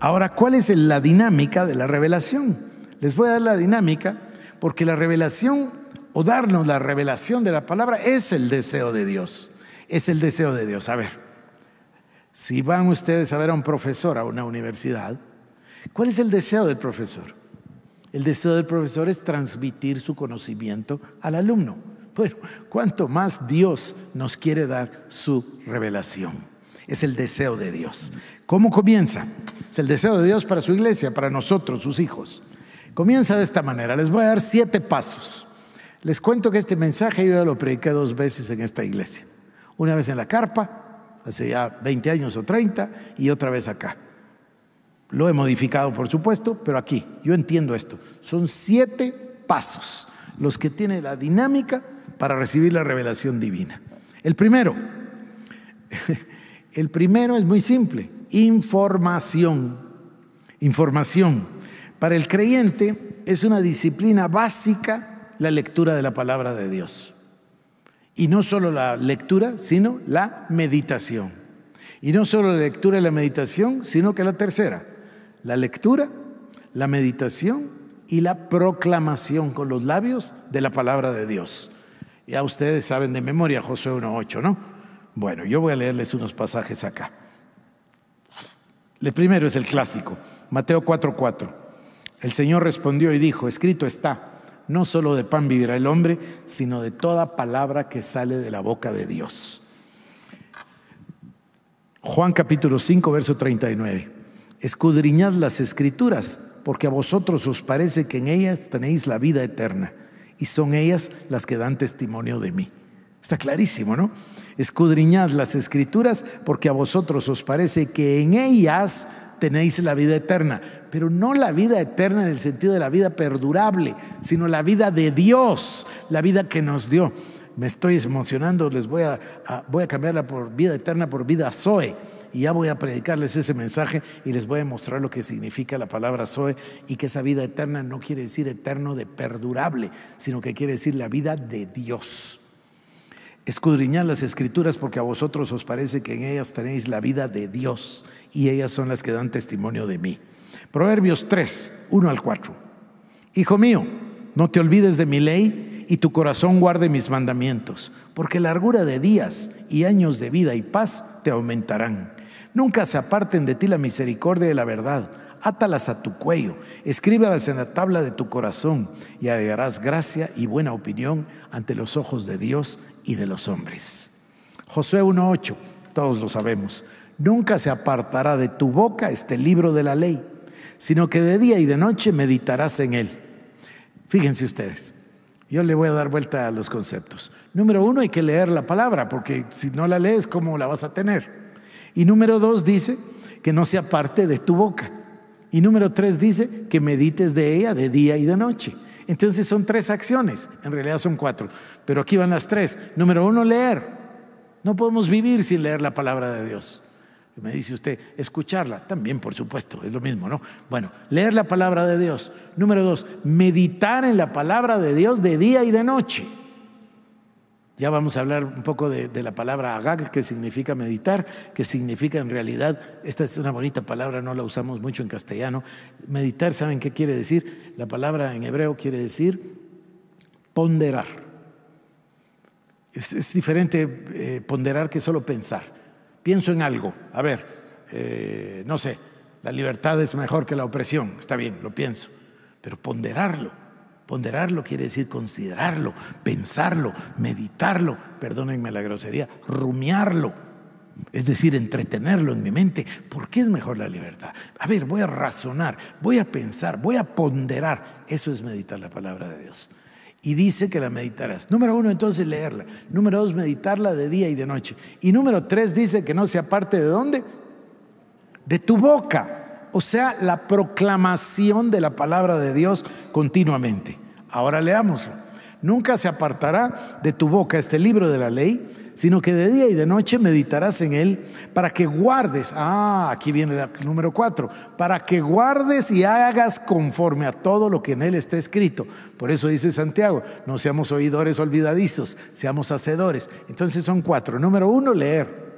Ahora, ¿cuál es la dinámica de la revelación? Les voy a dar la dinámica porque la revelación o darnos la revelación de la palabra es el deseo de Dios. Es el deseo de Dios. A ver, si van ustedes a ver a un profesor a una universidad, ¿cuál es el deseo del profesor? El deseo del profesor es transmitir su conocimiento al alumno. Bueno, cuanto más Dios nos quiere dar su revelación. Es el deseo de Dios. ¿Cómo comienza? Es el deseo de Dios para su iglesia, para nosotros, sus hijos. Comienza de esta manera. Les voy a dar siete pasos. Les cuento que este mensaje yo ya lo prediqué dos veces en esta iglesia. Una vez en la carpa, hace ya 20 años o 30, y otra vez acá. Lo he modificado, por supuesto, pero aquí, yo entiendo esto. Son siete pasos los que tiene la dinámica para recibir la revelación divina. El primero, el primero es muy simple información. Información. Para el creyente es una disciplina básica la lectura de la palabra de Dios. Y no solo la lectura, sino la meditación. Y no solo la lectura y la meditación, sino que la tercera, la lectura, la meditación y la proclamación con los labios de la palabra de Dios. Ya ustedes saben de memoria Josué 1.8, ¿no? Bueno, yo voy a leerles unos pasajes acá. El primero es el clásico, Mateo 4:4. El Señor respondió y dijo, escrito está, no solo de pan vivirá el hombre, sino de toda palabra que sale de la boca de Dios. Juan capítulo 5, verso 39. Escudriñad las escrituras, porque a vosotros os parece que en ellas tenéis la vida eterna, y son ellas las que dan testimonio de mí. Está clarísimo, ¿no? Escudriñad las escrituras porque a vosotros os parece que en ellas tenéis la vida eterna, pero no la vida eterna en el sentido de la vida perdurable, sino la vida de Dios, la vida que nos dio. Me estoy emocionando, les voy a, voy a cambiarla por vida eterna, por vida Zoe y ya voy a predicarles ese mensaje y les voy a mostrar lo que significa la palabra Zoe y que esa vida eterna no quiere decir eterno de perdurable, sino que quiere decir la vida de Dios. Escudriñad las escrituras porque a vosotros os parece que en ellas tenéis la vida de Dios y ellas son las que dan testimonio de mí. Proverbios 3, 1 al 4. Hijo mío, no te olvides de mi ley y tu corazón guarde mis mandamientos, porque largura de días y años de vida y paz te aumentarán. Nunca se aparten de ti la misericordia y la verdad átalas a tu cuello, Escríbalas en la tabla de tu corazón y hallarás gracia y buena opinión ante los ojos de Dios y de los hombres. Josué 1.8, todos lo sabemos, nunca se apartará de tu boca este libro de la ley, sino que de día y de noche meditarás en él. Fíjense ustedes, yo le voy a dar vuelta a los conceptos. Número uno, hay que leer la palabra, porque si no la lees, ¿cómo la vas a tener? Y número dos dice que no se aparte de tu boca. Y número tres dice que medites de ella de día y de noche. Entonces son tres acciones, en realidad son cuatro, pero aquí van las tres. Número uno, leer. No podemos vivir sin leer la palabra de Dios. Me dice usted, escucharla, también por supuesto, es lo mismo, ¿no? Bueno, leer la palabra de Dios. Número dos, meditar en la palabra de Dios de día y de noche. Ya vamos a hablar un poco de, la palabra agag, que significa meditar, que significa en realidad, esta es una bonita palabra, no la usamos mucho en castellano. Meditar, ¿saben qué quiere decir? La palabra en hebreo quiere decir ponderar. Es, diferente eh, ponderar que solo pensar. Pienso en algo, a ver, eh, no sé, la libertad es mejor que la opresión, está bien, lo pienso, pero ponderarlo Ponderarlo quiere decir considerarlo, pensarlo, meditarlo, perdónenme la grosería, rumiarlo. Es decir, entretenerlo en mi mente. ¿Por qué es mejor la libertad? A ver, voy a razonar, voy a pensar, voy a ponderar. Eso es meditar la palabra de Dios. Y dice que la meditarás. Número uno, entonces leerla. Número dos, meditarla de día y de noche. Y número tres, dice que no se aparte de dónde? De tu boca o sea, la proclamación de la palabra de Dios continuamente. Ahora leámoslo. Nunca se apartará de tu boca este libro de la ley, sino que de día y de noche meditarás en él para que guardes, ah, aquí viene el número cuatro, para que guardes y hagas conforme a todo lo que en él está escrito. Por eso dice Santiago, no seamos oidores olvidadizos, seamos hacedores. Entonces son cuatro. Número uno, leer.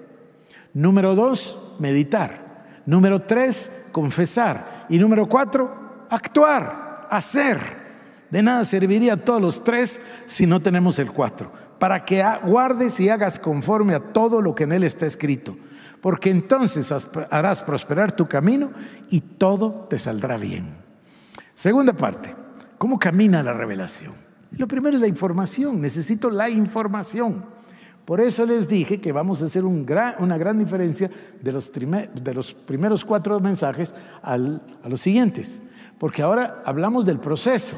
Número dos, meditar. Número tres, confesar. Y número cuatro, actuar, hacer. De nada serviría todos los tres si no tenemos el cuatro. Para que guardes y hagas conforme a todo lo que en él está escrito. Porque entonces harás prosperar tu camino y todo te saldrá bien. Segunda parte, ¿cómo camina la revelación? Lo primero es la información, necesito la información. Por eso les dije que vamos a hacer una gran diferencia de los, primeros cuatro mensajes a los siguientes, porque ahora hablamos del proceso.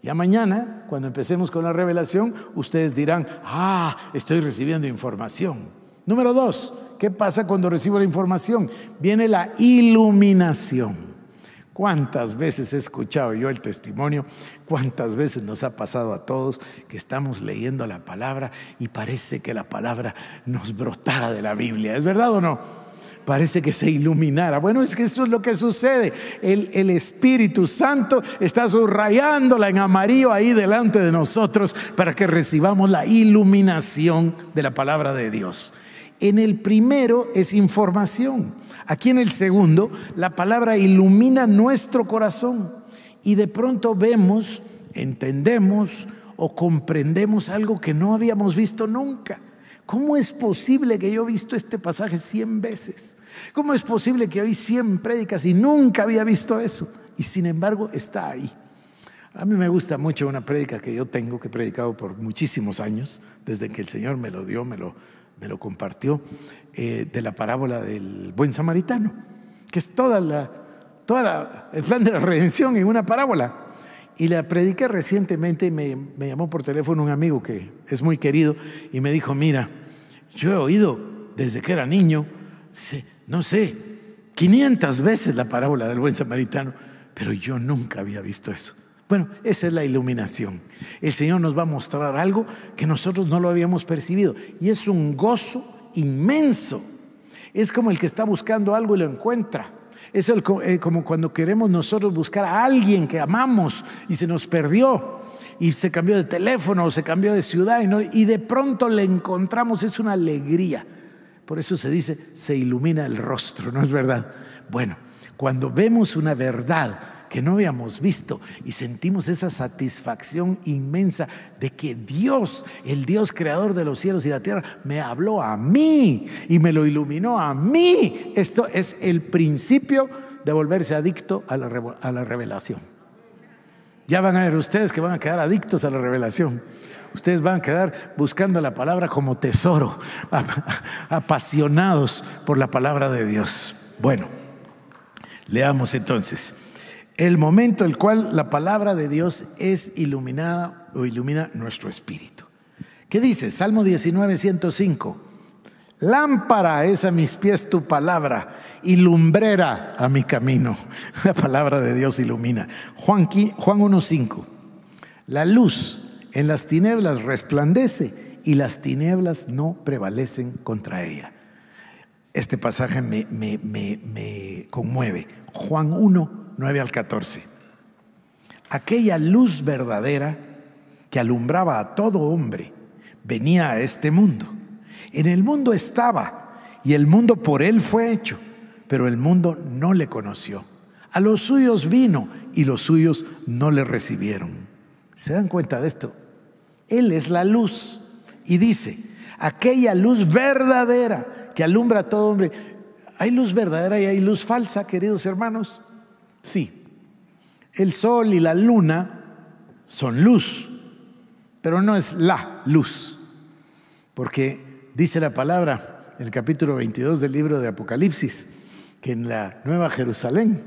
Ya mañana, cuando empecemos con la revelación, ustedes dirán, ah, estoy recibiendo información. Número dos, ¿qué pasa cuando recibo la información? Viene la iluminación. ¿Cuántas veces he escuchado yo el testimonio? ¿Cuántas veces nos ha pasado a todos que estamos leyendo la palabra y parece que la palabra nos brotara de la Biblia? ¿Es verdad o no? Parece que se iluminara. Bueno, es que eso es lo que sucede. El, Espíritu Santo está subrayándola en amarillo ahí delante de nosotros para que recibamos la iluminación de la palabra de Dios. En el primero es información. Aquí en el segundo, la palabra ilumina nuestro corazón y de pronto vemos, entendemos o comprendemos algo que no habíamos visto nunca. ¿Cómo es posible que yo he visto este pasaje cien veces? ¿Cómo es posible que hoy cien prédicas y nunca había visto eso? Y sin embargo está ahí. A mí me gusta mucho una prédica que yo tengo, que he predicado por muchísimos años, desde que el Señor me lo dio, me lo, me lo compartió. Eh, de la parábola del buen samaritano, que es toda la, toda el plan de la redención en una parábola. Y la prediqué recientemente, me, me llamó por teléfono un amigo que es muy querido y me dijo, mira, yo he oído desde que era niño, no sé, 500 veces la parábola del buen samaritano, pero yo nunca había visto eso. Bueno, esa es la iluminación. El Señor nos va a mostrar algo que nosotros no lo habíamos percibido y es un gozo inmenso. Es como el que está buscando algo y lo encuentra. Es eh, como cuando queremos nosotros buscar a alguien que amamos y se nos perdió y se cambió de teléfono o se cambió de ciudad y, y de pronto le encontramos. Es una alegría. Por eso se dice, se ilumina el rostro, ¿no es verdad? Bueno, cuando vemos una verdad, que no habíamos visto y sentimos esa satisfacción inmensa de que Dios, el Dios creador de los cielos y la tierra, me habló a mí y me lo iluminó a mí. Esto es el principio de volverse adicto a la, revelación. Ya van a ver ustedes que van a quedar adictos a la revelación. Ustedes van a quedar buscando la palabra como tesoro, apasionados por la palabra de Dios. Bueno, leamos entonces el momento en el cual la palabra de Dios es iluminada o ilumina nuestro espíritu. ¿Qué dice? Salmo 19, 105. Lámpara es a mis pies tu palabra y lumbrera a mi camino. La palabra de Dios ilumina. Juan, Juan 5 La luz en las tinieblas resplandece y las tinieblas no prevalecen contra ella. Este pasaje me, me conmueve. Juan 1, 9 al 14. Aquella luz verdadera que alumbraba a todo hombre venía a este mundo. En el mundo estaba y el mundo por él fue hecho, pero el mundo no le conoció. A los suyos vino y los suyos no le recibieron. ¿Se dan cuenta de esto? Él es la luz y dice, aquella luz verdadera que alumbra a todo hombre. Hay luz verdadera y hay luz falsa, queridos hermanos. Sí, el sol y la luna son luz, pero no es la luz, porque dice la palabra en el capítulo 22 del libro de Apocalipsis, que en la Nueva Jerusalén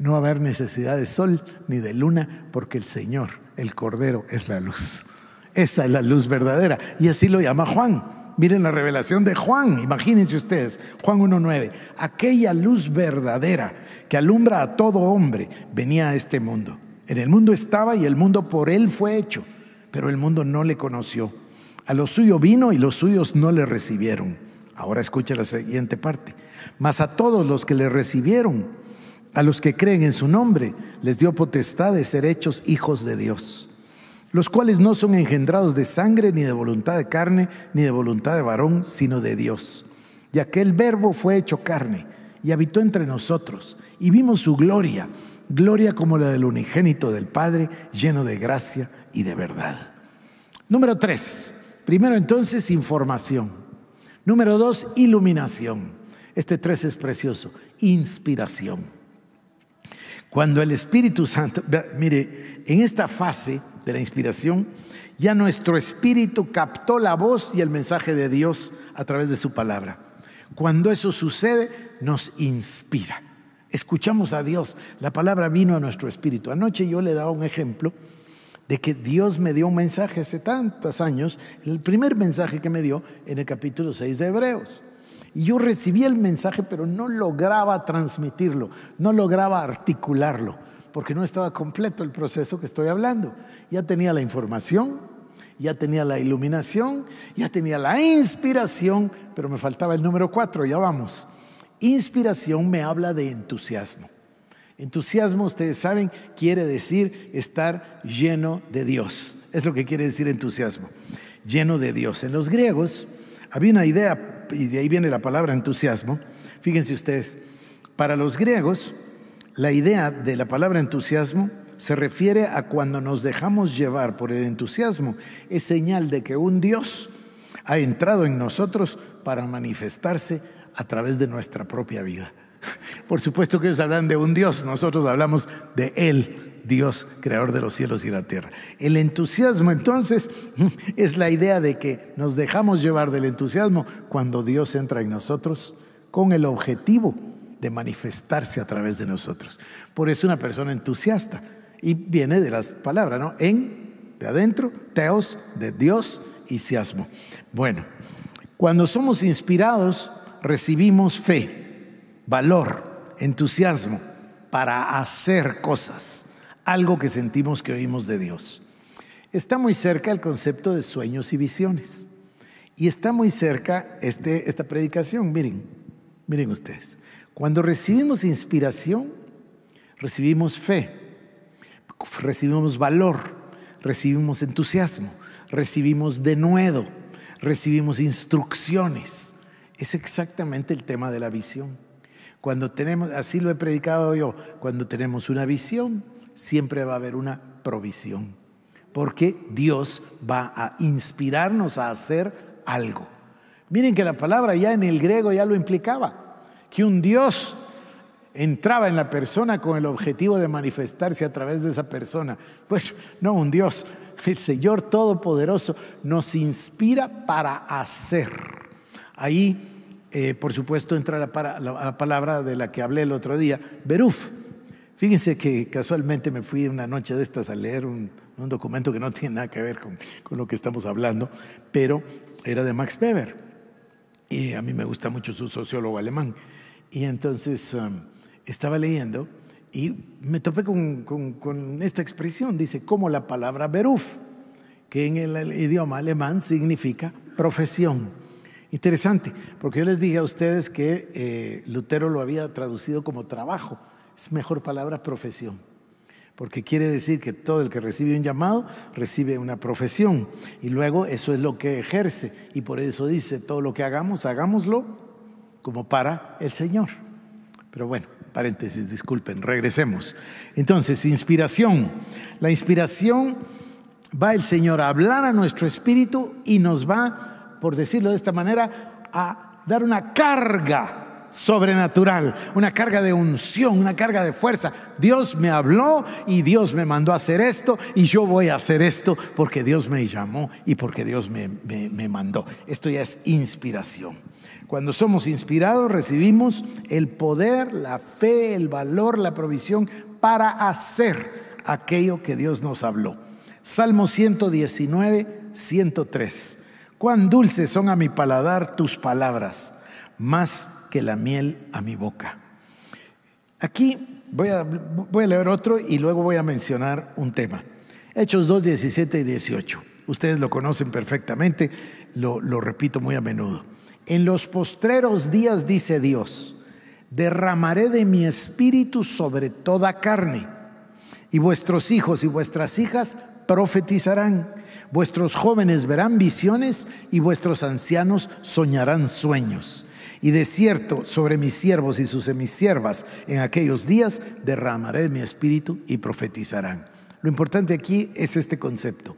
no va a haber necesidad de sol ni de luna, porque el Señor, el Cordero, es la luz. Esa es la luz verdadera. Y así lo llama Juan. Miren la revelación de Juan, imagínense ustedes, Juan 1.9, aquella luz verdadera que alumbra a todo hombre venía a este mundo. En el mundo estaba y el mundo por él fue hecho, pero el mundo no le conoció. A lo suyo vino y los suyos no le recibieron. Ahora escucha la siguiente parte. Mas a todos los que le recibieron, a los que creen en su nombre, les dio potestad de ser hechos hijos de Dios los cuales no son engendrados de sangre, ni de voluntad de carne, ni de voluntad de varón, sino de Dios. Y aquel verbo fue hecho carne, y habitó entre nosotros, y vimos su gloria, gloria como la del unigénito del Padre, lleno de gracia y de verdad. Número tres, primero entonces información. Número dos, iluminación. Este tres es precioso, inspiración. Cuando el Espíritu Santo, mire, en esta fase de la inspiración, ya nuestro espíritu captó la voz y el mensaje de Dios a través de su palabra. Cuando eso sucede, nos inspira. Escuchamos a Dios. La palabra vino a nuestro espíritu. Anoche yo le daba un ejemplo de que Dios me dio un mensaje hace tantos años, el primer mensaje que me dio en el capítulo 6 de Hebreos. Y yo recibía el mensaje, pero no lograba transmitirlo, no lograba articularlo, porque no estaba completo el proceso que estoy hablando. Ya tenía la información, ya tenía la iluminación, ya tenía la inspiración, pero me faltaba el número cuatro, ya vamos. Inspiración me habla de entusiasmo. Entusiasmo, ustedes saben, quiere decir estar lleno de Dios. Es lo que quiere decir entusiasmo, lleno de Dios. En los griegos había una idea y de ahí viene la palabra entusiasmo, fíjense ustedes, para los griegos la idea de la palabra entusiasmo se refiere a cuando nos dejamos llevar por el entusiasmo, es señal de que un Dios ha entrado en nosotros para manifestarse a través de nuestra propia vida. Por supuesto que ellos hablan de un Dios, nosotros hablamos de Él, Dios, creador de los cielos y la tierra. El entusiasmo entonces es la idea de que nos dejamos llevar del entusiasmo cuando Dios entra en nosotros con el objetivo de manifestarse a través de nosotros. Por eso una persona entusiasta, y viene de las palabras, ¿no? En, de adentro, teos, de Dios y siasmo. Bueno, cuando somos inspirados, recibimos fe, valor, entusiasmo para hacer cosas algo que sentimos que oímos de Dios. Está muy cerca el concepto de sueños y visiones. Y está muy cerca este, esta predicación. Miren, miren ustedes. Cuando recibimos inspiración, recibimos fe, recibimos valor, recibimos entusiasmo, recibimos denuedo, recibimos instrucciones. Es exactamente el tema de la visión. Cuando tenemos, así lo he predicado yo, cuando tenemos una visión, siempre va a haber una provisión. Porque Dios va a inspirarnos a hacer algo. Miren que la palabra ya en el griego ya lo implicaba, que un Dios entraba en la persona con el objetivo de manifestarse a través de esa persona. Pues no, un Dios, el Señor Todopoderoso nos inspira para hacer. Ahí, eh, por supuesto, entra la, para, la palabra de la que hablé el otro día, beruf, Fíjense que casualmente me fui una noche de estas a leer un, documento que no tiene nada que ver con, lo que estamos hablando, pero era de Max Weber. Y a mí me gusta mucho su sociólogo alemán. Y entonces um, estaba leyendo y me topé con, esta expresión, dice, como la palabra Beruf, que en el idioma alemán significa profesión. Interesante, porque yo les dije a ustedes que eh, Lutero lo había traducido como trabajo, es mejor palabra profesión, porque quiere decir que todo el que recibe un llamado recibe una profesión y luego eso es lo que ejerce y por eso dice, todo lo que hagamos, hagámoslo como para el Señor. Pero bueno, paréntesis, disculpen, regresemos. Entonces, inspiración. La inspiración va el Señor a hablar a nuestro espíritu y nos va, por decirlo de esta manera, a dar una carga sobrenatural, una carga de unción, una carga de fuerza. Dios me habló y Dios me mandó a hacer esto y yo voy a hacer esto porque Dios me llamó y porque Dios me, mandó. Esto ya es inspiración. Cuando somos inspirados recibimos el poder, la fe, el valor, la provisión para hacer aquello que Dios nos habló. Salmo 119, 103. Cuán dulces son a mi paladar tus palabras, más que la miel a mi boca. Aquí voy a, voy a leer otro y luego voy a mencionar un tema. Hechos 2, 17 y 18. Ustedes lo conocen perfectamente, lo, lo repito muy a menudo. En los postreros días, dice Dios, derramaré de mi espíritu sobre toda carne, y vuestros hijos y vuestras hijas profetizarán, vuestros jóvenes verán visiones y vuestros ancianos soñarán sueños. Y de cierto, sobre mis siervos y sus semisiervas en aquellos días derramaré mi espíritu y profetizarán. Lo importante aquí es este concepto.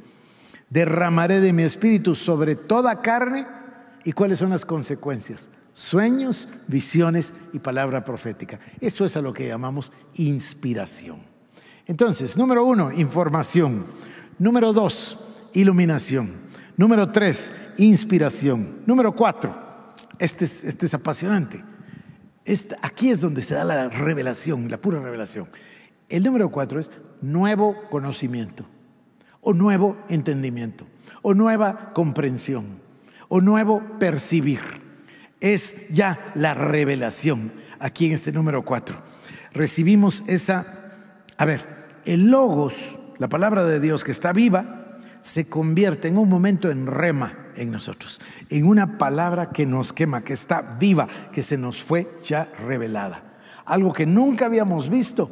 Derramaré de mi espíritu sobre toda carne y cuáles son las consecuencias. Sueños, visiones y palabra profética. Eso es a lo que llamamos inspiración. Entonces, número uno, información. Número dos, iluminación. Número tres, inspiración. Número cuatro, este, este es, apasionante. aquí es donde se da la revelación, la pura revelación. El número cuatro es nuevo conocimiento, o nuevo entendimiento, o nueva comprensión, o nuevo percibir. Es ya la revelación aquí en este número cuatro. Recibimos esa, a ver, el logos, la palabra de Dios que está viva, se convierte en un momento en rema en nosotros, en una palabra que nos quema, que está viva, que se nos fue ya revelada. Algo que nunca habíamos visto.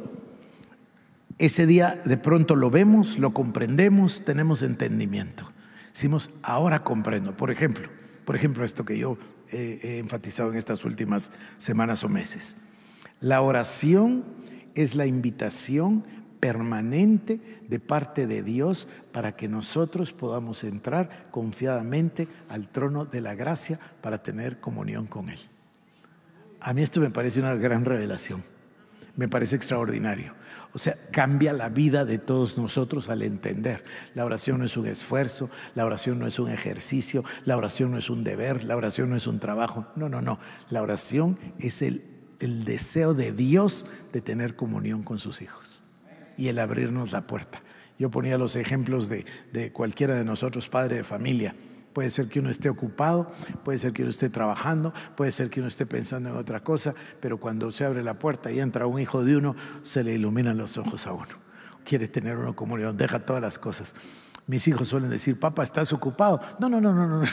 Ese día de pronto lo vemos, lo comprendemos, tenemos entendimiento. Decimos, ahora comprendo. Por ejemplo, por ejemplo, esto que yo eh, he enfatizado en estas últimas semanas o meses. La oración es la invitación permanente de parte de Dios para que nosotros podamos entrar confiadamente al trono de la gracia para tener comunión con Él. A mí esto me parece una gran revelación, me parece extraordinario. O sea, cambia la vida de todos nosotros al entender. La oración no es un esfuerzo, la oración no es un ejercicio, la oración no es un deber, la oración no es un trabajo. No, no, no. La oración es el, el deseo de Dios de tener comunión con sus hijos y el abrirnos la puerta. Yo ponía los ejemplos de, cualquiera de nosotros, padre de familia. Puede ser que uno esté ocupado, puede ser que uno esté trabajando, puede ser que uno esté pensando en otra cosa, pero cuando se abre la puerta y entra un hijo de uno, se le iluminan los ojos a uno. Quiere tener una comunión, deja todas las cosas. Mis hijos suelen decir, papá, estás ocupado. No, no, no, no, no, no,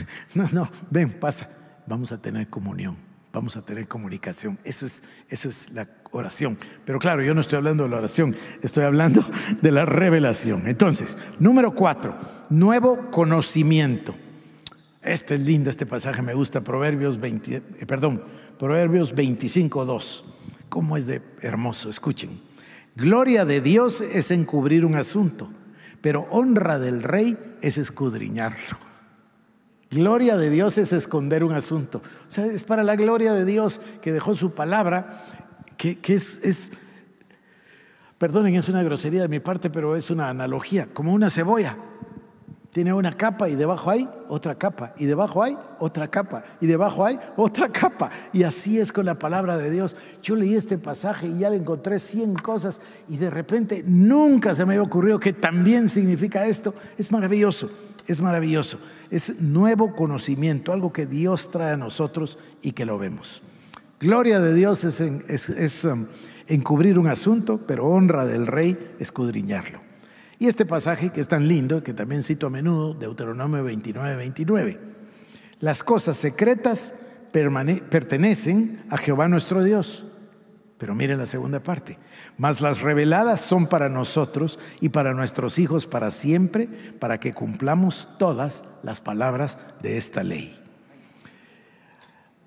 no, no, ven, pasa. Vamos a tener comunión vamos a tener comunicación. Eso es, eso es la oración. Pero claro, yo no estoy hablando de la oración, estoy hablando de la revelación. Entonces, número cuatro, nuevo conocimiento. Este es lindo, este pasaje me gusta, Proverbios 20, eh, perdón, Proverbios 25, 2. ¿Cómo es de hermoso? Escuchen. Gloria de Dios es encubrir un asunto, pero honra del rey es escudriñarlo. Gloria de Dios es esconder un asunto. O sea, es para la gloria de Dios que dejó su palabra, que, es, es, perdonen, es una grosería de mi parte, pero es una analogía, como una cebolla. Tiene una capa y debajo hay otra capa, y debajo hay otra capa, y debajo hay otra capa. Y así es con la palabra de Dios. Yo leí este pasaje y ya le encontré 100 cosas y de repente nunca se me había ocurrido que también significa esto. Es maravilloso, es maravilloso. Es nuevo conocimiento, algo que Dios trae a nosotros y que lo vemos. Gloria de Dios es, um, encubrir un asunto, pero honra del rey escudriñarlo. Y este pasaje que es tan lindo, que también cito a menudo, Deuteronomio 29, 29. Las cosas secretas pertenecen a Jehová nuestro Dios. Pero miren la segunda parte mas las reveladas son para nosotros y para nuestros hijos para siempre, para que cumplamos todas las palabras de esta ley.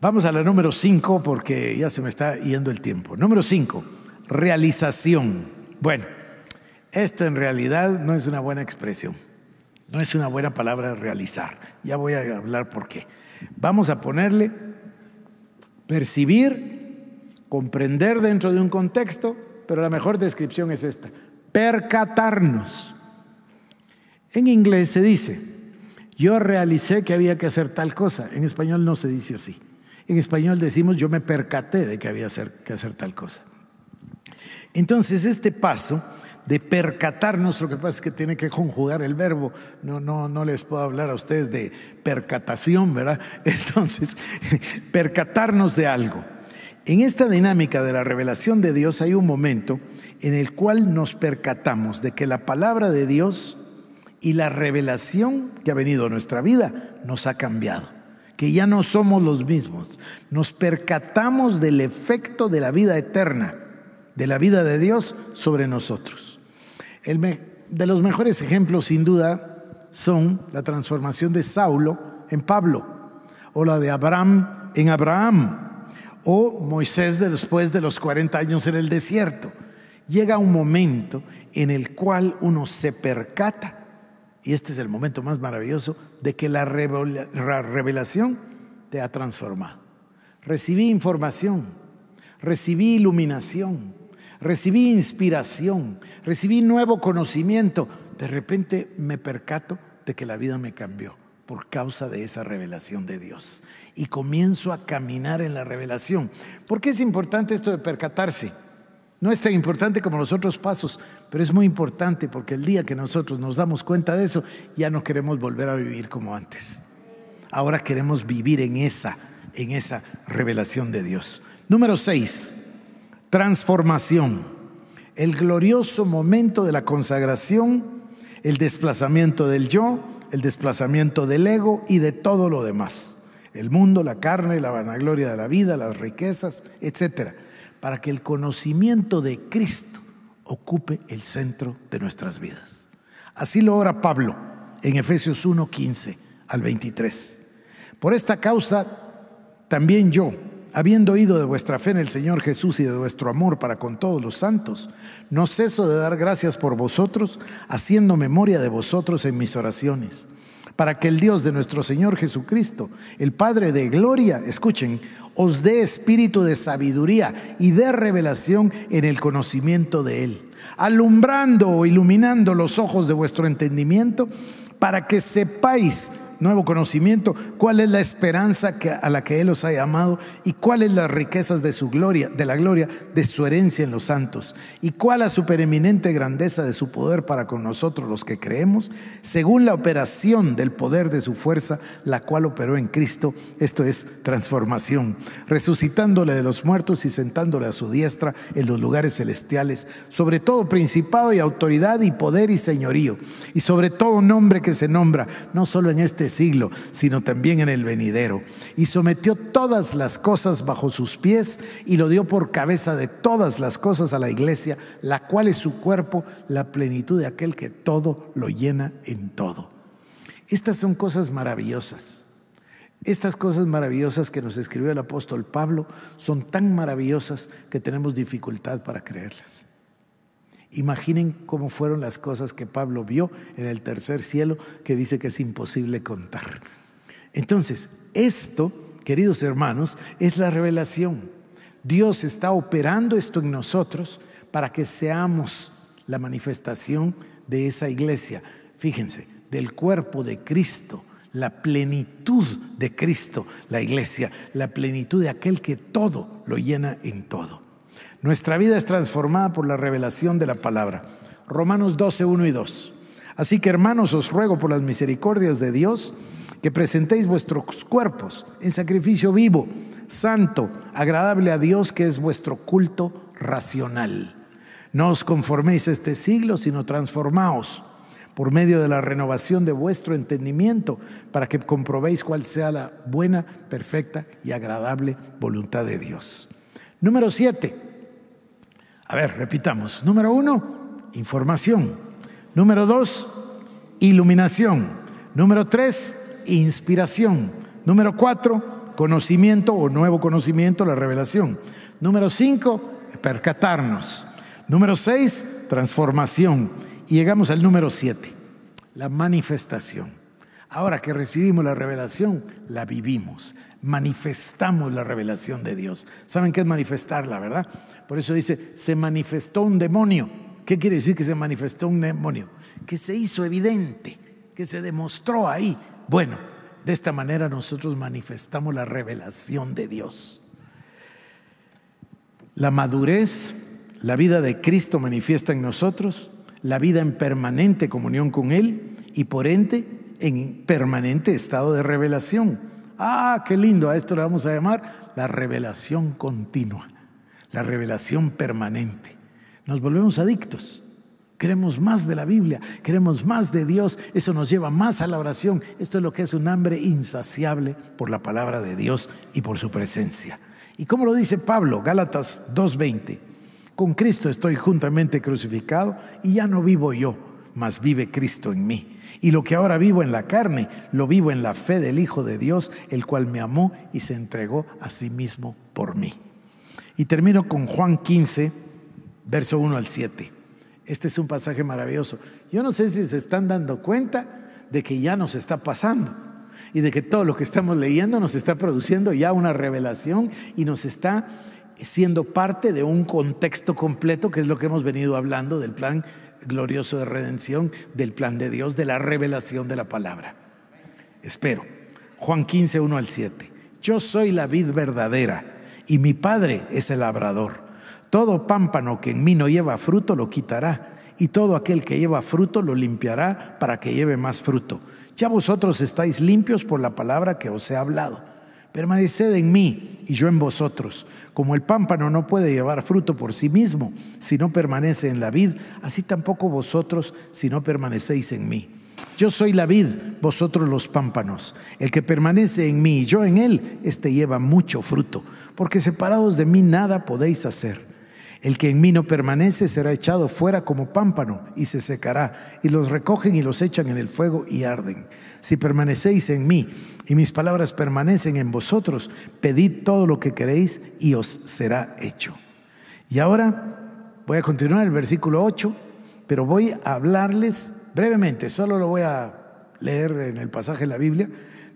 Vamos a la número 5 porque ya se me está yendo el tiempo. Número 5, realización. Bueno, esto en realidad no es una buena expresión, no es una buena palabra realizar. Ya voy a hablar por qué. Vamos a ponerle percibir, comprender dentro de un contexto pero la mejor descripción es esta, percatarnos. En inglés se dice, yo realicé que había que hacer tal cosa, en español no se dice así. En español decimos, yo me percaté de que había que hacer tal cosa. Entonces, este paso de percatarnos, lo que pasa es que tiene que conjugar el verbo, no, no, no les puedo hablar a ustedes de percatación, ¿verdad? Entonces, percatarnos de algo en esta dinámica de la revelación de Dios hay un momento en el cual nos percatamos de que la palabra de Dios y la revelación que ha venido a nuestra vida nos ha cambiado, que ya no somos los mismos. Nos percatamos del efecto de la vida eterna, de la vida de Dios sobre nosotros. de los mejores ejemplos, sin duda, son la transformación de Saulo en Pablo o la de Abraham en Abraham o Moisés después de los 40 años en el desierto. Llega un momento en el cual uno se percata, y este es el momento más maravilloso, de que la revelación te ha transformado. Recibí información, recibí iluminación, recibí inspiración, recibí nuevo conocimiento. De repente me percato de que la vida me cambió por causa de esa revelación de Dios y comienzo a caminar en la revelación. ¿Por qué es importante esto de percatarse? No es tan importante como los otros pasos, pero es muy importante porque el día que nosotros nos damos cuenta de eso, ya no queremos volver a vivir como antes. Ahora queremos vivir en esa, en esa revelación de Dios. Número 6. Transformación. El glorioso momento de la consagración, el desplazamiento del yo, el desplazamiento del ego y de todo lo demás el mundo, la carne, la vanagloria de la vida, las riquezas, etc. Para que el conocimiento de Cristo ocupe el centro de nuestras vidas. Así lo ora Pablo en Efesios 1, 15 al 23. Por esta causa, también yo, habiendo oído de vuestra fe en el Señor Jesús y de vuestro amor para con todos los santos, no ceso de dar gracias por vosotros, haciendo memoria de vosotros en mis oraciones para que el Dios de nuestro Señor Jesucristo, el Padre de Gloria, escuchen, os dé espíritu de sabiduría y de revelación en el conocimiento de Él, alumbrando o iluminando los ojos de vuestro entendimiento, para que sepáis nuevo conocimiento, cuál es la esperanza a la que Él los ha llamado y cuáles las riquezas de su gloria, de la gloria, de su herencia en los santos y cuál la supereminente grandeza de su poder para con nosotros los que creemos, según la operación del poder de su fuerza, la cual operó en Cristo, esto es transformación, resucitándole de los muertos y sentándole a su diestra en los lugares celestiales, sobre todo principado y autoridad y poder y señorío, y sobre todo nombre que se nombra, no solo en este este siglo, sino también en el venidero. Y sometió todas las cosas bajo sus pies y lo dio por cabeza de todas las cosas a la iglesia, la cual es su cuerpo, la plenitud de aquel que todo lo llena en todo. Estas son cosas maravillosas. Estas cosas maravillosas que nos escribió el apóstol Pablo son tan maravillosas que tenemos dificultad para creerlas. Imaginen cómo fueron las cosas que Pablo vio en el tercer cielo, que dice que es imposible contar. Entonces, esto, queridos hermanos, es la revelación. Dios está operando esto en nosotros para que seamos la manifestación de esa iglesia. Fíjense, del cuerpo de Cristo, la plenitud de Cristo, la iglesia, la plenitud de aquel que todo lo llena en todo. Nuestra vida es transformada por la revelación de la palabra. Romanos 12, 1 y 2. Así que hermanos, os ruego por las misericordias de Dios que presentéis vuestros cuerpos en sacrificio vivo, santo, agradable a Dios, que es vuestro culto racional. No os conforméis a este siglo, sino transformaos por medio de la renovación de vuestro entendimiento, para que comprobéis cuál sea la buena, perfecta y agradable voluntad de Dios. Número 7. A ver, repitamos. Número uno, información. Número dos, iluminación. Número tres, inspiración. Número cuatro, conocimiento o nuevo conocimiento, la revelación. Número cinco, percatarnos. Número seis, transformación. Y llegamos al número siete, la manifestación. Ahora que recibimos la revelación, la vivimos, manifestamos la revelación de Dios. ¿Saben qué es manifestarla, verdad? Por eso dice, se manifestó un demonio. ¿Qué quiere decir que se manifestó un demonio? Que se hizo evidente, que se demostró ahí. Bueno, de esta manera nosotros manifestamos la revelación de Dios. La madurez, la vida de Cristo manifiesta en nosotros, la vida en permanente comunión con Él y por ende en permanente estado de revelación. Ah, qué lindo, a esto le vamos a llamar la revelación continua, la revelación permanente. Nos volvemos adictos. Queremos más de la Biblia, queremos más de Dios, eso nos lleva más a la oración. Esto es lo que es un hambre insaciable por la palabra de Dios y por su presencia. ¿Y como lo dice Pablo? Gálatas 2:20. Con Cristo estoy juntamente crucificado y ya no vivo yo, mas vive Cristo en mí. Y lo que ahora vivo en la carne, lo vivo en la fe del Hijo de Dios, el cual me amó y se entregó a sí mismo por mí. Y termino con Juan 15, verso 1 al 7. Este es un pasaje maravilloso. Yo no sé si se están dando cuenta de que ya nos está pasando y de que todo lo que estamos leyendo nos está produciendo ya una revelación y nos está siendo parte de un contexto completo que es lo que hemos venido hablando del plan glorioso de redención, del plan de Dios, de la revelación de la palabra. Espero. Juan 15, 1 al 7. Yo soy la vid verdadera y mi Padre es el labrador. Todo pámpano que en mí no lleva fruto lo quitará y todo aquel que lleva fruto lo limpiará para que lleve más fruto. Ya vosotros estáis limpios por la palabra que os he hablado Permaneced en mí y yo en vosotros. Como el pámpano no puede llevar fruto por sí mismo si no permanece en la vid, así tampoco vosotros si no permanecéis en mí. Yo soy la vid, vosotros los pámpanos. El que permanece en mí y yo en él, éste lleva mucho fruto, porque separados de mí nada podéis hacer. El que en mí no permanece será echado fuera como pámpano y se secará, y los recogen y los echan en el fuego y arden. Si permanecéis en mí y mis palabras permanecen en vosotros, pedid todo lo que queréis y os será hecho. Y ahora voy a continuar el versículo 8, pero voy a hablarles brevemente, solo lo voy a leer en el pasaje de la Biblia,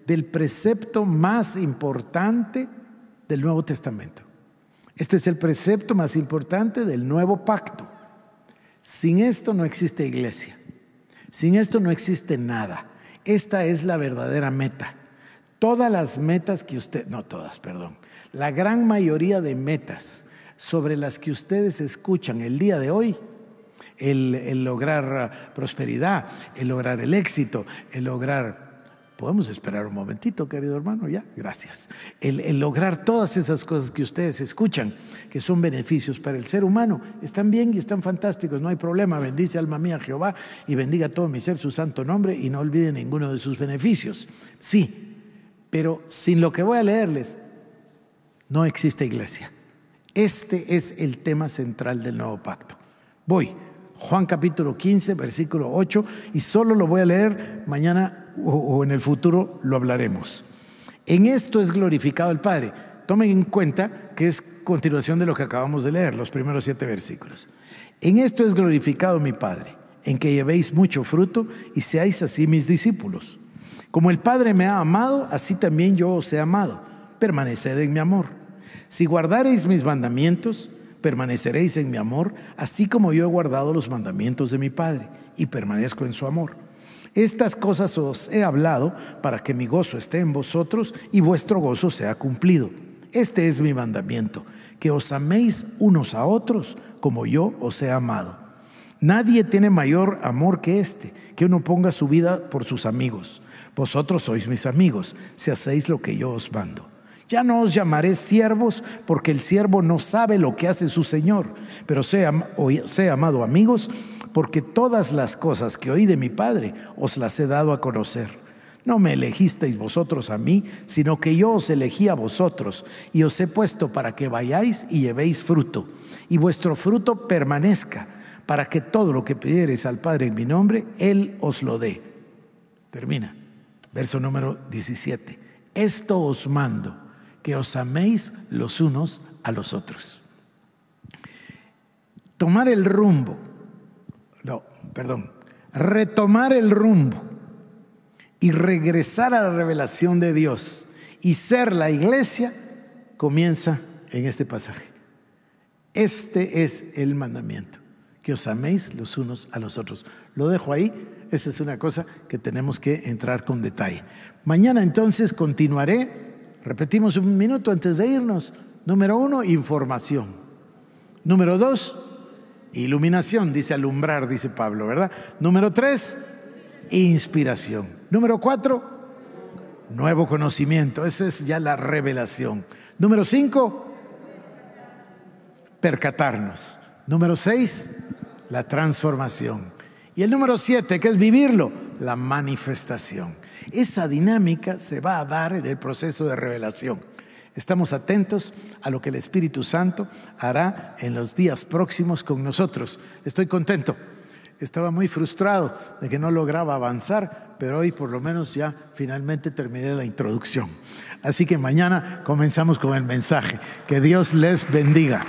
del precepto más importante del Nuevo Testamento. Este es el precepto más importante del nuevo pacto. Sin esto no existe iglesia. Sin esto no existe nada. Esta es la verdadera meta. Todas las metas que usted, no todas, perdón, la gran mayoría de metas sobre las que ustedes escuchan el día de hoy, el, el lograr prosperidad, el lograr el éxito, el lograr Podemos esperar un momentito, querido hermano, ya, gracias. El, lograr todas esas cosas que ustedes escuchan, que son beneficios para el ser humano, están bien y están fantásticos, no hay problema. Bendice alma mía Jehová y bendiga todo mi ser su santo nombre y no olvide ninguno de sus beneficios. Sí, pero sin lo que voy a leerles, no existe iglesia. Este es el tema central del nuevo pacto. Voy. Juan capítulo 15, versículo 8, y solo lo voy a leer mañana o, en el futuro lo hablaremos. En esto es glorificado el Padre. Tomen en cuenta que es continuación de lo que acabamos de leer, los primeros siete versículos. En esto es glorificado mi Padre, en que llevéis mucho fruto y seáis así mis discípulos. Como el Padre me ha amado, así también yo os he amado. Permaneced en mi amor. Si guardareis mis mandamientos, permaneceréis en mi amor, así como yo he guardado los mandamientos de mi Padre y permanezco en su amor. Estas cosas os he hablado para que mi gozo esté en vosotros y vuestro gozo sea cumplido. Este es mi mandamiento, que os améis unos a otros como yo os he amado. Nadie tiene mayor amor que este, que uno ponga su vida por sus amigos. Vosotros sois mis amigos, si hacéis lo que yo os mando. Ya no os llamaré siervos, porque el siervo no sabe lo que hace su Señor, pero sea, amado amigos, porque todas las cosas que oí de mi Padre os las he dado a conocer. No me elegisteis vosotros a mí, sino que yo os elegí a vosotros y os he puesto para que vayáis y llevéis fruto, y vuestro fruto permanezca, para que todo lo que pidiereis al Padre en mi nombre, Él os lo dé. Termina. Verso número 17. Esto os mando, que os améis los unos a los otros. Tomar el rumbo perdón, retomar el rumbo y regresar a la revelación de Dios y ser la iglesia comienza en este pasaje. Este es el mandamiento, que os améis los unos a los otros. Lo dejo ahí, esa es una cosa que tenemos que entrar con detalle. Mañana entonces continuaré, repetimos un minuto antes de irnos. Número uno, información. Número dos, Iluminación, dice alumbrar, dice Pablo, ¿verdad? Número tres, inspiración. Número cuatro, nuevo conocimiento. Esa es ya la revelación. Número cinco, percatarnos. Número seis, la transformación. Y el número siete, que es vivirlo, la manifestación. Esa dinámica se va a dar en el proceso de revelación. Estamos atentos a lo que el Espíritu Santo hará en los días próximos con nosotros. Estoy contento. Estaba muy frustrado de que no lograba avanzar, pero hoy por lo menos ya finalmente terminé la introducción. Así que mañana comenzamos con el mensaje. Que Dios les bendiga.